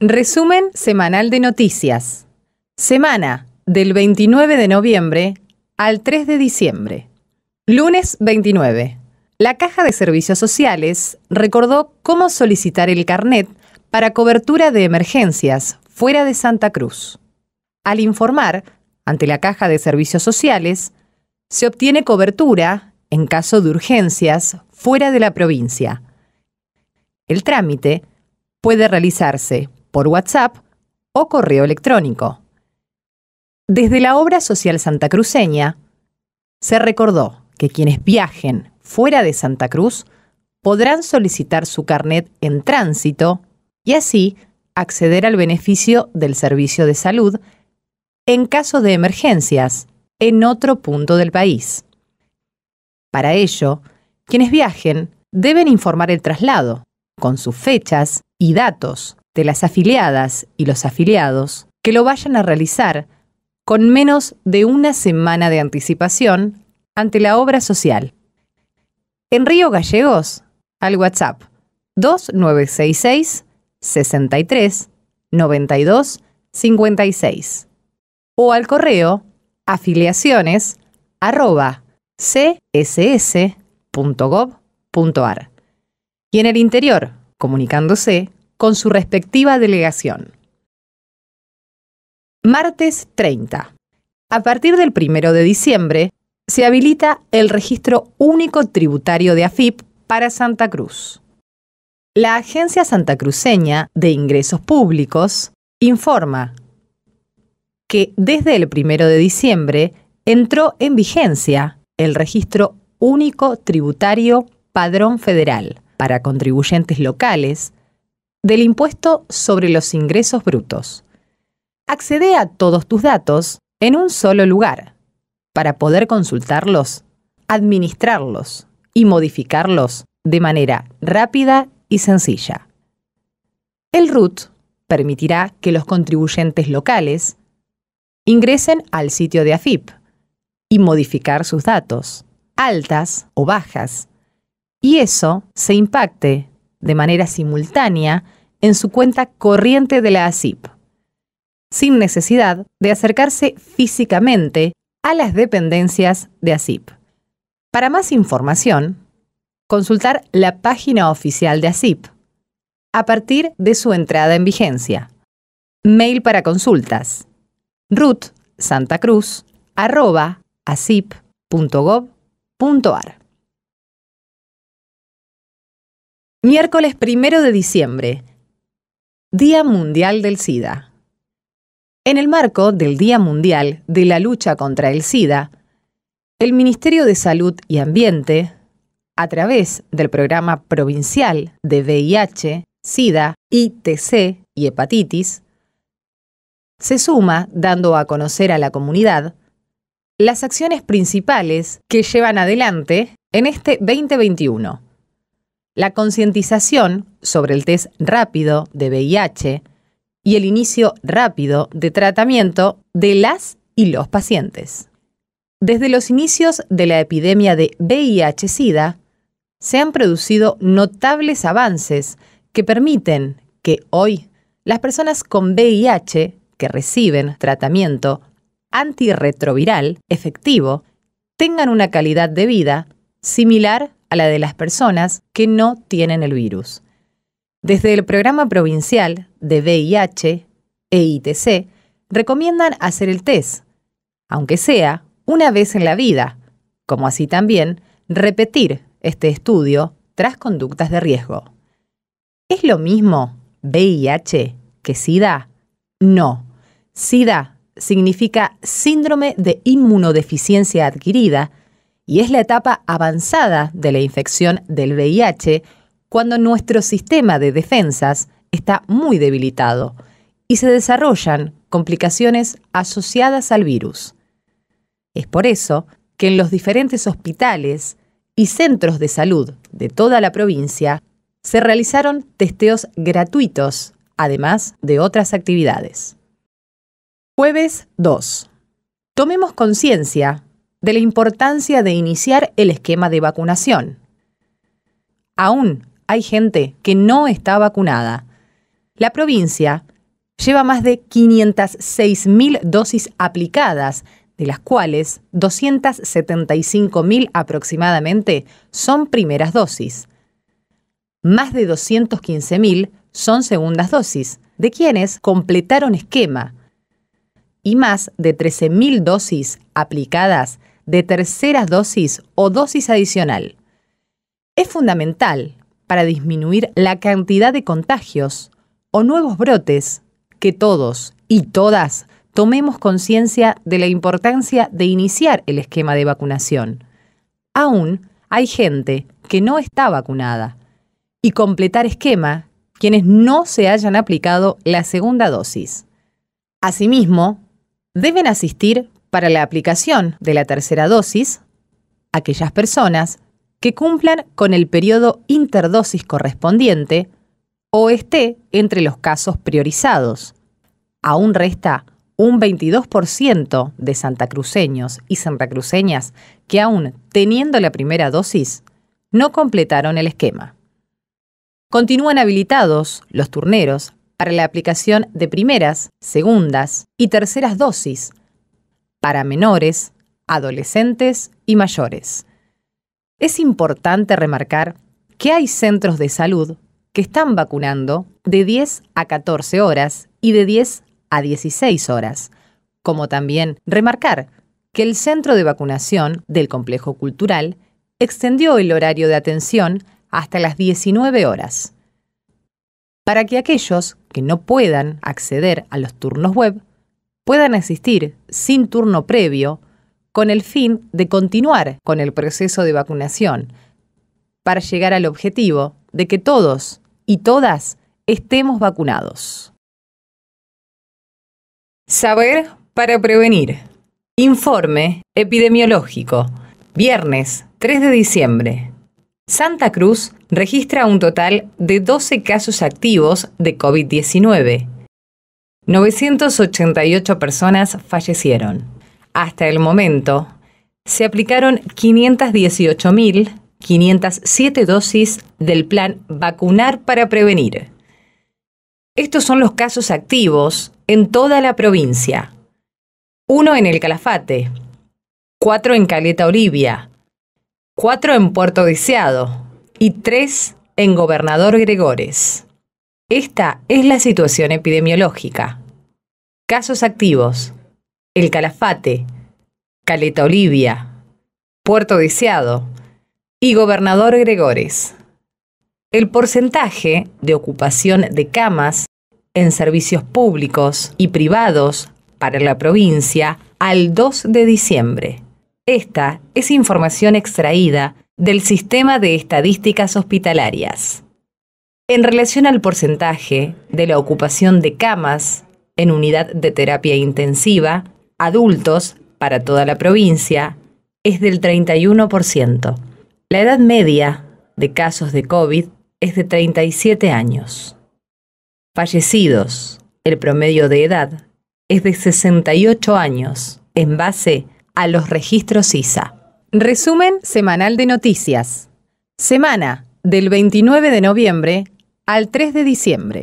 Resumen semanal de noticias. Semana del 29 de noviembre al 3 de diciembre. Lunes 29. La Caja de Servicios Sociales recordó cómo solicitar el carnet para cobertura de emergencias fuera de Santa Cruz. Al informar ante la Caja de Servicios Sociales, se obtiene cobertura en caso de urgencias fuera de la provincia. El trámite puede realizarse por WhatsApp o correo electrónico. Desde la obra social santacruceña, se recordó que quienes viajen fuera de Santa Cruz podrán solicitar su carnet en tránsito y así acceder al beneficio del servicio de salud en caso de emergencias en otro punto del país. Para ello, quienes viajen deben informar el traslado, con sus fechas y datos, las afiliadas y los afiliados que lo vayan a realizar con menos de una semana de anticipación ante la obra social. En Río Gallegos, al WhatsApp 2966 63 92 56 o al correo afiliaciones arroba css.gov.ar. Y en el interior, comunicándose con su respectiva delegación. Martes 30. A partir del 1 de diciembre, se habilita el registro único tributario de AFIP para Santa Cruz. La Agencia Santacruceña de Ingresos Públicos informa que desde el 1 de diciembre entró en vigencia el registro único tributario Padrón Federal para contribuyentes locales del impuesto sobre los ingresos brutos. Accede a todos tus datos en un solo lugar para poder consultarlos, administrarlos y modificarlos de manera rápida y sencilla. El RUT permitirá que los contribuyentes locales ingresen al sitio de AFIP y modificar sus datos, altas o bajas, y eso se impacte de manera simultánea en su cuenta corriente de la ASIP, sin necesidad de acercarse físicamente a las dependencias de ASIP. Para más información, consultar la página oficial de ASIP a partir de su entrada en vigencia. Mail para consultas. Ruth Miércoles primero de diciembre, Día Mundial del SIDA. En el marco del Día Mundial de la Lucha contra el SIDA, el Ministerio de Salud y Ambiente, a través del Programa Provincial de VIH, SIDA, ITC y Hepatitis, se suma dando a conocer a la comunidad las acciones principales que llevan adelante en este 2021 la concientización sobre el test rápido de VIH y el inicio rápido de tratamiento de las y los pacientes. Desde los inicios de la epidemia de VIH-Sida, se han producido notables avances que permiten que hoy las personas con VIH que reciben tratamiento antirretroviral efectivo tengan una calidad de vida similar a a la de las personas que no tienen el virus. Desde el programa provincial de VIH e recomiendan hacer el test, aunque sea una vez en la vida, como así también repetir este estudio tras conductas de riesgo. ¿Es lo mismo VIH que SIDA? No. SIDA significa síndrome de inmunodeficiencia adquirida y es la etapa avanzada de la infección del VIH cuando nuestro sistema de defensas está muy debilitado y se desarrollan complicaciones asociadas al virus. Es por eso que en los diferentes hospitales y centros de salud de toda la provincia se realizaron testeos gratuitos, además de otras actividades. Jueves 2. Tomemos conciencia de la importancia de iniciar el esquema de vacunación. Aún hay gente que no está vacunada. La provincia lleva más de 506.000 dosis aplicadas, de las cuales 275.000 aproximadamente son primeras dosis. Más de 215.000 son segundas dosis, de quienes completaron esquema, y más de 13.000 dosis aplicadas de terceras dosis o dosis adicional. Es fundamental para disminuir la cantidad de contagios o nuevos brotes que todos y todas tomemos conciencia de la importancia de iniciar el esquema de vacunación. Aún hay gente que no está vacunada y completar esquema quienes no se hayan aplicado la segunda dosis. Asimismo, deben asistir para la aplicación de la tercera dosis aquellas personas que cumplan con el periodo interdosis correspondiente o esté entre los casos priorizados. Aún resta un 22% de santacruceños y santacruceñas que aún teniendo la primera dosis no completaron el esquema. Continúan habilitados los turneros para la aplicación de primeras, segundas y terceras dosis para menores, adolescentes y mayores. Es importante remarcar que hay centros de salud que están vacunando de 10 a 14 horas y de 10 a 16 horas, como también remarcar que el centro de vacunación del complejo cultural extendió el horario de atención hasta las 19 horas, para que aquellos que no puedan acceder a los turnos web puedan asistir sin turno previo con el fin de continuar con el proceso de vacunación para llegar al objetivo de que todos y todas estemos vacunados. Saber para prevenir. Informe epidemiológico. Viernes 3 de diciembre. Santa Cruz registra un total de 12 casos activos de COVID-19 988 personas fallecieron. Hasta el momento, se aplicaron 518.507 dosis del plan Vacunar para Prevenir. Estos son los casos activos en toda la provincia. Uno en el Calafate, cuatro en Caleta Olivia, cuatro en Puerto Deseado y tres en Gobernador Gregores. Esta es la situación epidemiológica. Casos activos. El Calafate, Caleta Olivia, Puerto Deseado y Gobernador Gregores. El porcentaje de ocupación de camas en servicios públicos y privados para la provincia al 2 de diciembre. Esta es información extraída del Sistema de Estadísticas Hospitalarias en relación al porcentaje de la ocupación de camas en unidad de terapia intensiva, adultos para toda la provincia, es del 31%. La edad media de casos de COVID es de 37 años. Fallecidos, el promedio de edad es de 68 años, en base a los registros ISA. Resumen semanal de noticias. Semana del 29 de noviembre al 3 de diciembre.